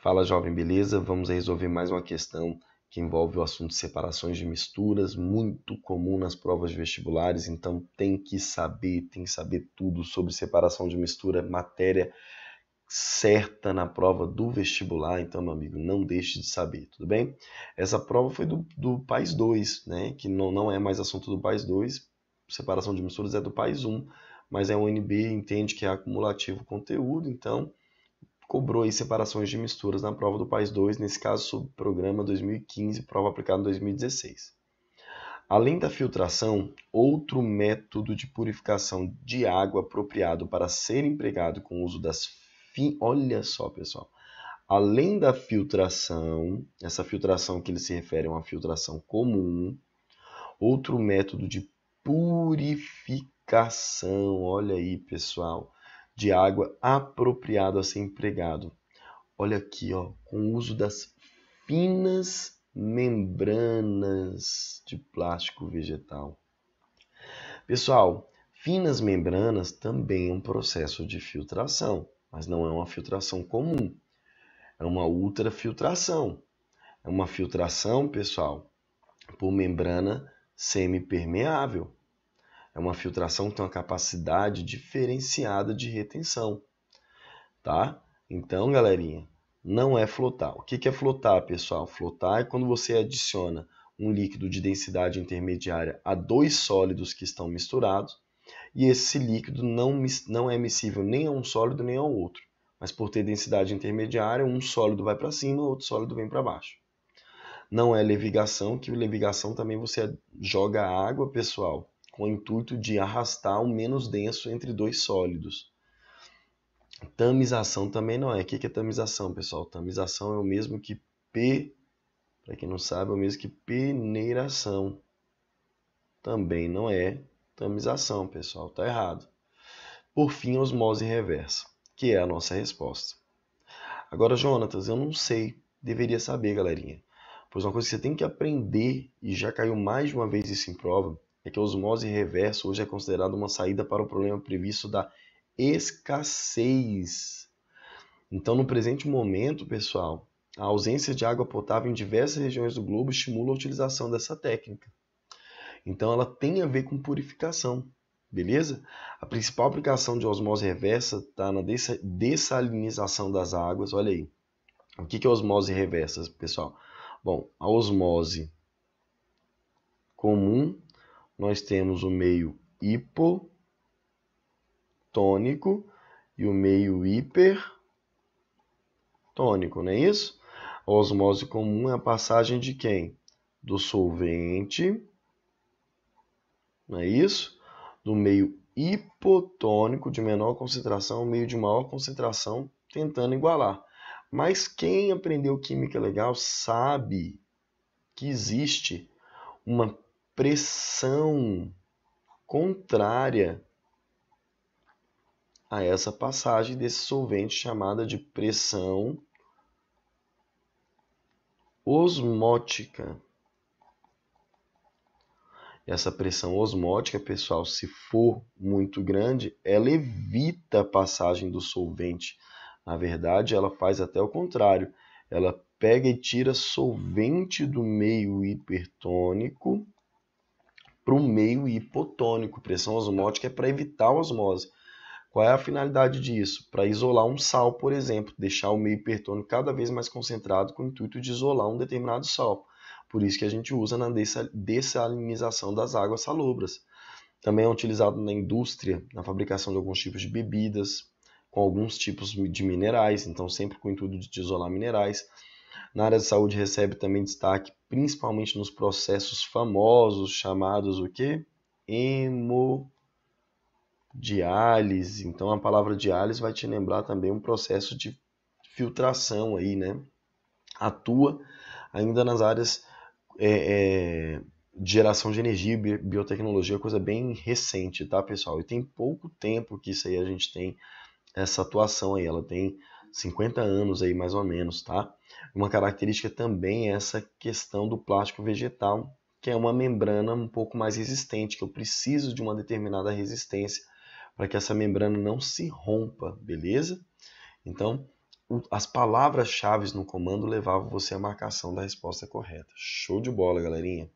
Fala jovem, beleza? Vamos resolver mais uma questão que envolve o assunto de separações de misturas, muito comum nas provas vestibulares, então tem que saber, tem que saber tudo sobre separação de mistura, matéria certa na prova do vestibular, então meu amigo, não deixe de saber, tudo bem? Essa prova foi do, do PAIS 2, né, que não, não é mais assunto do PAIS 2, separação de misturas é do PAIS 1, mas é o UNB entende que é acumulativo o conteúdo, então cobrou aí separações de misturas na prova do País 2, nesse caso sob o programa 2015, prova aplicada em 2016. Além da filtração, outro método de purificação de água apropriado para ser empregado com o uso das olha só, pessoal. Além da filtração, essa filtração que ele se refere é uma filtração comum, outro método de purificação, olha aí, pessoal de água apropriado a ser empregado. Olha aqui, ó, com o uso das finas membranas de plástico vegetal. Pessoal, finas membranas também é um processo de filtração, mas não é uma filtração comum. É uma ultrafiltração. É uma filtração, pessoal, por membrana semipermeável. É uma filtração que tem uma capacidade diferenciada de retenção, tá? Então, galerinha, não é flotar. O que é flotar, pessoal? Flotar é quando você adiciona um líquido de densidade intermediária a dois sólidos que estão misturados e esse líquido não, não é miscível nem a um sólido nem ao outro. Mas por ter densidade intermediária, um sólido vai para cima, outro sólido vem para baixo. Não é levigação, que levigação também você joga água, pessoal, com o intuito de arrastar o menos denso entre dois sólidos. Tamização também não é. O que é tamização, pessoal? Tamização é o mesmo que P, para quem não sabe, é o mesmo que peneiração. Também não é tamização, pessoal, Está errado. Por fim, osmose reversa, que é a nossa resposta. Agora, Jonatas, eu não sei, deveria saber, galerinha. Pois uma coisa que você tem que aprender, e já caiu mais de uma vez isso em prova, é que a osmose reversa hoje é considerada uma saída para o problema previsto da escassez. Então, no presente momento, pessoal, a ausência de água potável em diversas regiões do globo estimula a utilização dessa técnica. Então, ela tem a ver com purificação, beleza? A principal aplicação de osmose reversa está na dessalinização das águas. Olha aí. O que é osmose reversa, pessoal? Bom, a osmose comum nós temos o meio hipotônico e o meio hipertônico, não é isso? A osmose comum é a passagem de quem? Do solvente, não é isso? Do meio hipotônico de menor concentração ao meio de maior concentração, tentando igualar. Mas quem aprendeu química legal sabe que existe uma pressão contrária a essa passagem desse solvente chamada de pressão osmótica. Essa pressão osmótica, pessoal, se for muito grande, ela evita a passagem do solvente. Na verdade, ela faz até o contrário. Ela pega e tira solvente do meio hipertônico para o meio hipotônico. Pressão osmótica é para evitar a osmose. Qual é a finalidade disso? Para isolar um sal, por exemplo, deixar o meio hipertônico cada vez mais concentrado com o intuito de isolar um determinado sal. Por isso que a gente usa na dessalinização das águas salobras. Também é utilizado na indústria, na fabricação de alguns tipos de bebidas, com alguns tipos de minerais, então sempre com o intuito de isolar minerais. Na área de saúde recebe também destaque principalmente nos processos famosos chamados o que? Hemodiálise. Então a palavra diálise vai te lembrar também um processo de filtração aí, né? Atua ainda nas áreas é, é, de geração de energia e biotecnologia, coisa bem recente, tá, pessoal? E tem pouco tempo que isso aí a gente tem essa atuação aí, ela tem 50 anos aí mais ou menos, tá? Uma característica também é essa questão do plástico vegetal, que é uma membrana um pouco mais resistente, que eu preciso de uma determinada resistência para que essa membrana não se rompa, beleza? Então, as palavras-chave no comando levavam você à marcação da resposta correta. Show de bola, galerinha!